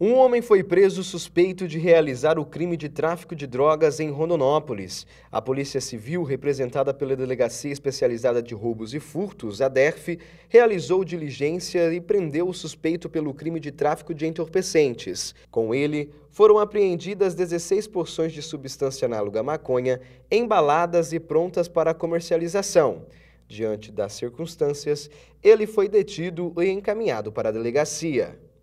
Um homem foi preso suspeito de realizar o crime de tráfico de drogas em Rondonópolis. A Polícia Civil, representada pela Delegacia Especializada de Roubos e Furtos, a DERF, realizou diligência e prendeu o suspeito pelo crime de tráfico de entorpecentes. Com ele, foram apreendidas 16 porções de substância análoga à maconha, embaladas e prontas para comercialização. Diante das circunstâncias, ele foi detido e encaminhado para a delegacia.